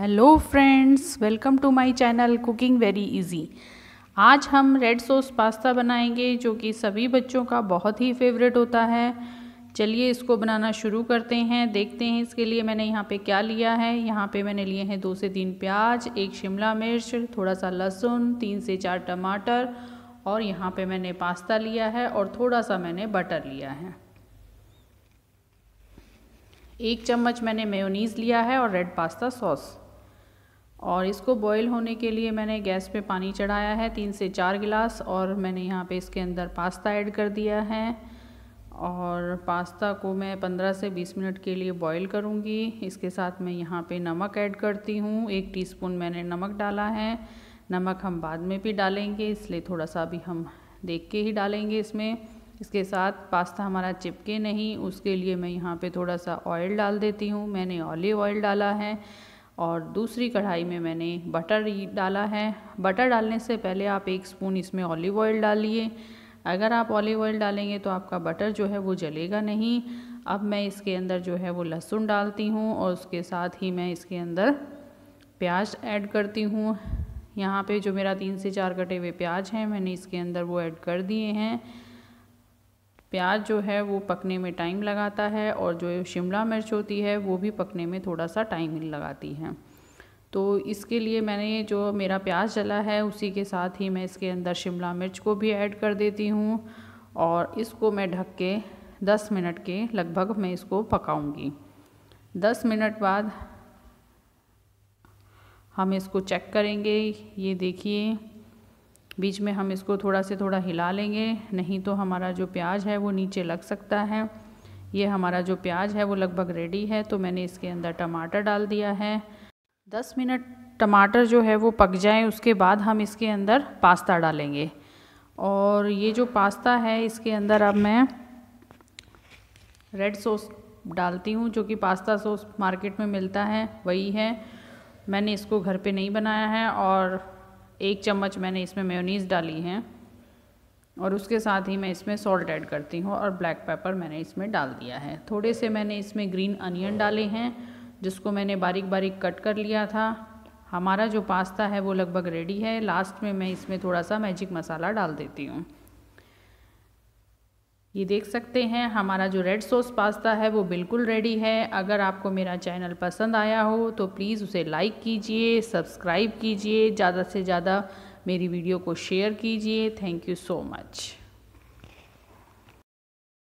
hello friends welcome to my channel cooking very easy आज हम red sauce pasta बनाएंगे जो कि सभी बच्चों का बहुत ही फेवरेट होता है चलिए इसको बनाना शुरू करते हैं देखते हैं इसके लिए मैंने यहाँ पे क्या लिया है यहाँ पे मैंने लिए हैं दो से तीन प्याज एक शिमला मिर्च थोड़ा सा लहसुन तीन से चार टमाटर और यहाँ पे मैंने पास्ता लिया है और थोड़ा सा मैंने बटर लिया है एक चम्मच मैंने मेयोनीज़ लिया है और रेड पास्ता सॉस और इसको बॉईल होने के लिए मैंने गैस पे पानी चढ़ाया है तीन से चार गिलास और मैंने यहाँ पे इसके अंदर पास्ता ऐड कर दिया है और पास्ता को मैं 15 से 20 मिनट के लिए बॉईल करूँगी इसके साथ मैं यहाँ पे नमक ऐड करती हूँ एक टीस्पून मैंने नमक डाला है नमक हम बाद में भी डालेंगे इसलिए थोड़ा सा भी हम देख के ही डालेंगे इसमें इसके साथ पास्ता हमारा चिपके नहीं उसके लिए मैं यहाँ पे थोड़ा सा ऑयल डाल देती हूँ मैंने ऑलिव ऑयल डाला है और दूसरी कढ़ाई में मैंने बटर डाला है बटर डालने से पहले आप एक स्पून इसमें ऑलिव ऑयल डालिए अगर आप ऑलिव ऑयल डालेंगे तो आपका बटर जो है वो जलेगा नहीं अब मैं इसके अंदर जो है वो लहसुन डालती हूँ और उसके साथ ही मैं इसके अंदर प्याज ऐड करती हूँ यहाँ पे जो मेरा तीन से चार कटे हुए प्याज हैं मैंने इसके अंदर वो ऐड कर दिए हैं प्याज जो है वो पकने में टाइम लगाता है और जो शिमला मिर्च होती है वो भी पकने में थोड़ा सा टाइम लगाती है तो इसके लिए मैंने जो मेरा प्याज जला है उसी के साथ ही मैं इसके अंदर शिमला मिर्च को भी ऐड कर देती हूँ और इसको मैं ढक के 10 मिनट के लगभग मैं इसको पकाऊंगी 10 मिनट बाद हम इसको चेक करेंगे ये देखिए बीच में हम इसको थोड़ा से थोड़ा हिला लेंगे नहीं तो हमारा जो प्याज है वो नीचे लग सकता है ये हमारा जो प्याज है वो लगभग रेडी है तो मैंने इसके अंदर टमाटर डाल दिया है दस मिनट टमाटर जो है वो पक जाए उसके बाद हम इसके अंदर पास्ता डालेंगे और ये जो पास्ता है इसके अंदर अब मैं रेड सॉस डालती हूँ जो कि पास्ता सॉस मार्केट में मिलता है वही है मैंने इसको घर पे नहीं बनाया है और एक चम्मच मैंने इसमें मेयोनीज डाली है और उसके साथ ही मैं इसमें सॉल्ट ऐड करती हूँ और ब्लैक पेपर मैंने इसमें डाल दिया है थोड़े से मैंने इसमें ग्रीन अनियन डाले हैं जिसको मैंने बारीक बारीक कट कर लिया था हमारा जो पास्ता है वो लगभग रेडी है लास्ट में मैं इसमें थोड़ा सा मैजिक मसाला डाल देती हूँ ये देख सकते हैं हमारा जो रेड सॉस पास्ता है वो बिल्कुल रेडी है अगर आपको मेरा चैनल पसंद आया हो तो प्लीज़ उसे लाइक कीजिए सब्सक्राइब कीजिए ज़्यादा से ज़्यादा मेरी वीडियो को शेयर कीजिए थैंक यू सो मच